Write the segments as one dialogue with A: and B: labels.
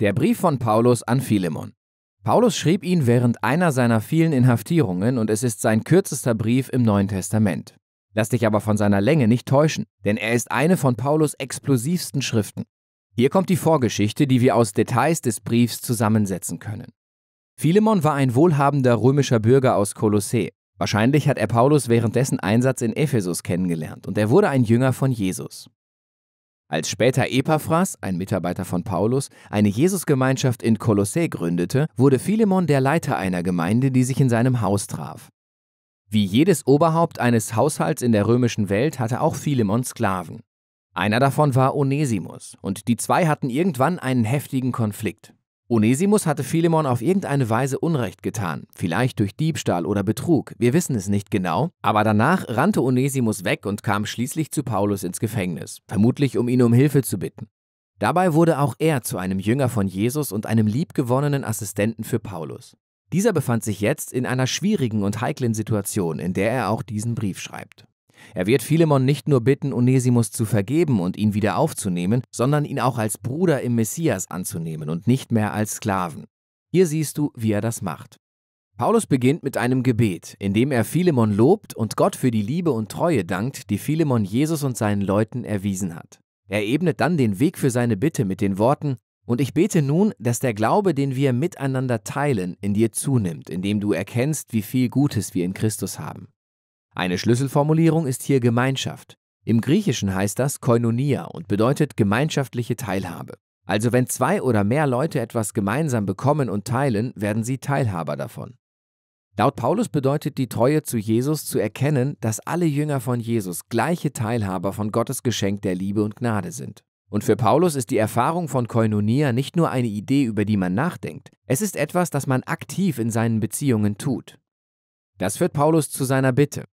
A: Der Brief von Paulus an Philemon. Paulus schrieb ihn während einer seiner vielen Inhaftierungen und es ist sein kürzester Brief im Neuen Testament. Lass dich aber von seiner Länge nicht täuschen, denn er ist eine von Paulus explosivsten Schriften. Hier kommt die Vorgeschichte, die wir aus Details des Briefs zusammensetzen können. Philemon war ein wohlhabender römischer Bürger aus Kolossee. Wahrscheinlich hat er Paulus während dessen Einsatz in Ephesus kennengelernt und er wurde ein Jünger von Jesus. Als später Epaphras, ein Mitarbeiter von Paulus, eine Jesusgemeinschaft in Kolossä gründete, wurde Philemon der Leiter einer Gemeinde, die sich in seinem Haus traf. Wie jedes Oberhaupt eines Haushalts in der römischen Welt hatte auch Philemon Sklaven. Einer davon war Onesimus, und die zwei hatten irgendwann einen heftigen Konflikt. Onesimus hatte Philemon auf irgendeine Weise Unrecht getan, vielleicht durch Diebstahl oder Betrug, wir wissen es nicht genau, aber danach rannte Onesimus weg und kam schließlich zu Paulus ins Gefängnis, vermutlich um ihn um Hilfe zu bitten. Dabei wurde auch er zu einem Jünger von Jesus und einem liebgewonnenen Assistenten für Paulus. Dieser befand sich jetzt in einer schwierigen und heiklen Situation, in der er auch diesen Brief schreibt. Er wird Philemon nicht nur bitten, Onesimus zu vergeben und ihn wieder aufzunehmen, sondern ihn auch als Bruder im Messias anzunehmen und nicht mehr als Sklaven. Hier siehst du, wie er das macht. Paulus beginnt mit einem Gebet, in dem er Philemon lobt und Gott für die Liebe und Treue dankt, die Philemon Jesus und seinen Leuten erwiesen hat. Er ebnet dann den Weg für seine Bitte mit den Worten, und ich bete nun, dass der Glaube, den wir miteinander teilen, in dir zunimmt, indem du erkennst, wie viel Gutes wir in Christus haben. Eine Schlüsselformulierung ist hier Gemeinschaft. Im Griechischen heißt das Koinonia und bedeutet gemeinschaftliche Teilhabe. Also wenn zwei oder mehr Leute etwas gemeinsam bekommen und teilen, werden sie Teilhaber davon. Laut Paulus bedeutet die Treue zu Jesus zu erkennen, dass alle Jünger von Jesus gleiche Teilhaber von Gottes Geschenk der Liebe und Gnade sind. Und für Paulus ist die Erfahrung von Koinonia nicht nur eine Idee, über die man nachdenkt, es ist etwas, das man aktiv in seinen Beziehungen tut. Das führt Paulus zu seiner Bitte.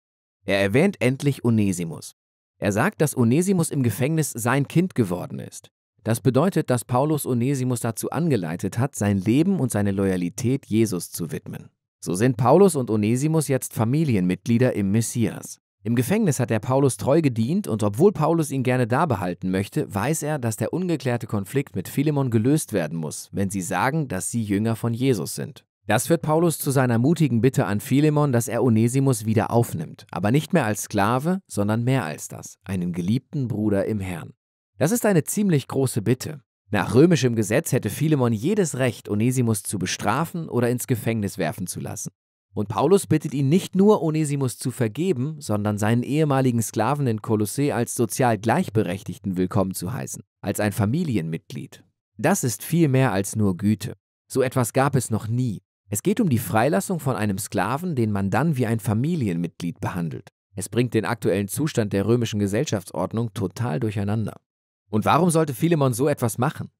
A: Er erwähnt endlich Onesimus. Er sagt, dass Onesimus im Gefängnis sein Kind geworden ist. Das bedeutet, dass Paulus Onesimus dazu angeleitet hat, sein Leben und seine Loyalität Jesus zu widmen. So sind Paulus und Onesimus jetzt Familienmitglieder im Messias. Im Gefängnis hat er Paulus treu gedient und obwohl Paulus ihn gerne da behalten möchte, weiß er, dass der ungeklärte Konflikt mit Philemon gelöst werden muss, wenn sie sagen, dass sie Jünger von Jesus sind. Das führt Paulus zu seiner mutigen Bitte an Philemon, dass er Onesimus wieder aufnimmt, aber nicht mehr als Sklave, sondern mehr als das, einen geliebten Bruder im Herrn. Das ist eine ziemlich große Bitte. Nach römischem Gesetz hätte Philemon jedes Recht, Onesimus zu bestrafen oder ins Gefängnis werfen zu lassen. Und Paulus bittet ihn nicht nur, Onesimus zu vergeben, sondern seinen ehemaligen Sklaven in Kolossee als sozial Gleichberechtigten willkommen zu heißen, als ein Familienmitglied. Das ist viel mehr als nur Güte. So etwas gab es noch nie. Es geht um die Freilassung von einem Sklaven, den man dann wie ein Familienmitglied behandelt. Es bringt den aktuellen Zustand der römischen Gesellschaftsordnung total durcheinander. Und warum sollte Philemon so etwas machen?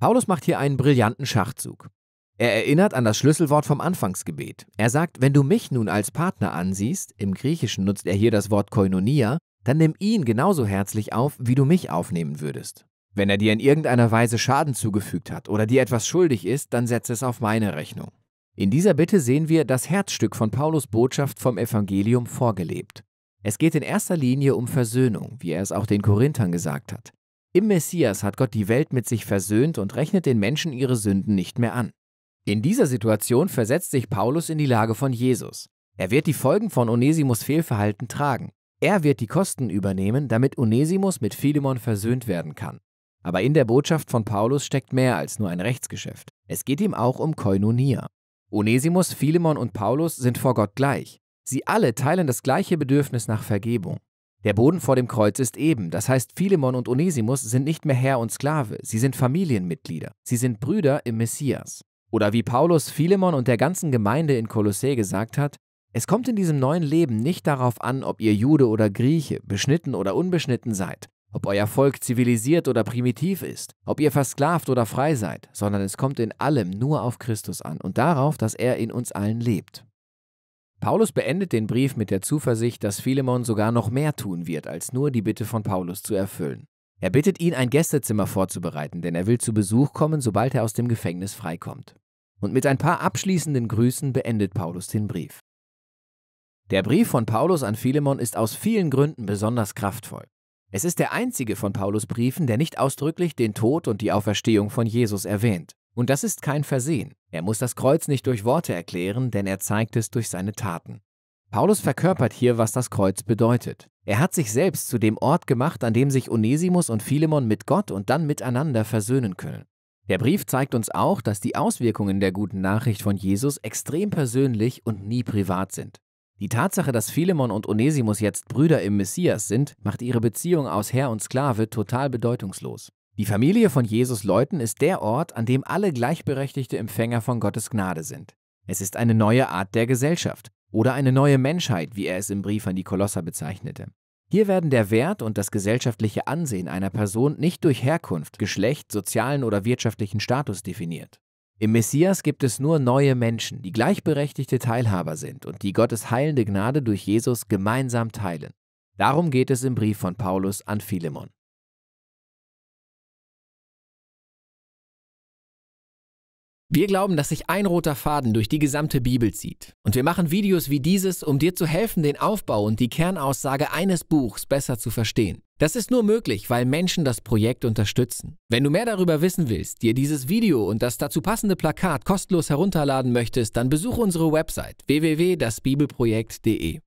A: Paulus macht hier einen brillanten Schachzug. Er erinnert an das Schlüsselwort vom Anfangsgebet. Er sagt, wenn du mich nun als Partner ansiehst, im Griechischen nutzt er hier das Wort Koinonia, dann nimm ihn genauso herzlich auf, wie du mich aufnehmen würdest. Wenn er dir in irgendeiner Weise Schaden zugefügt hat oder dir etwas schuldig ist, dann setze es auf meine Rechnung. In dieser Bitte sehen wir das Herzstück von Paulus Botschaft vom Evangelium vorgelebt. Es geht in erster Linie um Versöhnung, wie er es auch den Korinthern gesagt hat. Im Messias hat Gott die Welt mit sich versöhnt und rechnet den Menschen ihre Sünden nicht mehr an. In dieser Situation versetzt sich Paulus in die Lage von Jesus. Er wird die Folgen von Onesimus Fehlverhalten tragen. Er wird die Kosten übernehmen, damit Onesimus mit Philemon versöhnt werden kann. Aber in der Botschaft von Paulus steckt mehr als nur ein Rechtsgeschäft. Es geht ihm auch um Koinonia. Onesimus, Philemon und Paulus sind vor Gott gleich. Sie alle teilen das gleiche Bedürfnis nach Vergebung. Der Boden vor dem Kreuz ist eben, das heißt, Philemon und Onesimus sind nicht mehr Herr und Sklave, sie sind Familienmitglieder, sie sind Brüder im Messias. Oder wie Paulus Philemon und der ganzen Gemeinde in Kolossä gesagt hat, es kommt in diesem neuen Leben nicht darauf an, ob ihr Jude oder Grieche, beschnitten oder unbeschnitten seid, ob euer Volk zivilisiert oder primitiv ist, ob ihr versklavt oder frei seid, sondern es kommt in allem nur auf Christus an und darauf, dass er in uns allen lebt. Paulus beendet den Brief mit der Zuversicht, dass Philemon sogar noch mehr tun wird, als nur die Bitte von Paulus zu erfüllen. Er bittet ihn, ein Gästezimmer vorzubereiten, denn er will zu Besuch kommen, sobald er aus dem Gefängnis freikommt. Und mit ein paar abschließenden Grüßen beendet Paulus den Brief. Der Brief von Paulus an Philemon ist aus vielen Gründen besonders kraftvoll. Es ist der einzige von Paulus Briefen, der nicht ausdrücklich den Tod und die Auferstehung von Jesus erwähnt. Und das ist kein Versehen. Er muss das Kreuz nicht durch Worte erklären, denn er zeigt es durch seine Taten. Paulus verkörpert hier, was das Kreuz bedeutet. Er hat sich selbst zu dem Ort gemacht, an dem sich Onesimus und Philemon mit Gott und dann miteinander versöhnen können. Der Brief zeigt uns auch, dass die Auswirkungen der guten Nachricht von Jesus extrem persönlich und nie privat sind. Die Tatsache, dass Philemon und Onesimus jetzt Brüder im Messias sind, macht ihre Beziehung aus Herr und Sklave total bedeutungslos. Die Familie von Jesus Leuten ist der Ort, an dem alle gleichberechtigte Empfänger von Gottes Gnade sind. Es ist eine neue Art der Gesellschaft oder eine neue Menschheit, wie er es im Brief an die Kolosser bezeichnete. Hier werden der Wert und das gesellschaftliche Ansehen einer Person nicht durch Herkunft, Geschlecht, sozialen oder wirtschaftlichen Status definiert. Im Messias gibt es nur neue Menschen, die gleichberechtigte Teilhaber sind und die Gottes heilende Gnade durch Jesus gemeinsam teilen. Darum geht es im Brief von Paulus an Philemon. Wir glauben, dass sich ein roter Faden durch die gesamte Bibel zieht. Und wir machen Videos wie dieses, um dir zu helfen, den Aufbau und die Kernaussage eines Buchs besser zu verstehen. Das ist nur möglich, weil Menschen das Projekt unterstützen. Wenn du mehr darüber wissen willst, dir dieses Video und das dazu passende Plakat kostenlos herunterladen möchtest, dann besuche unsere Website www.dasbibelprojekt.de.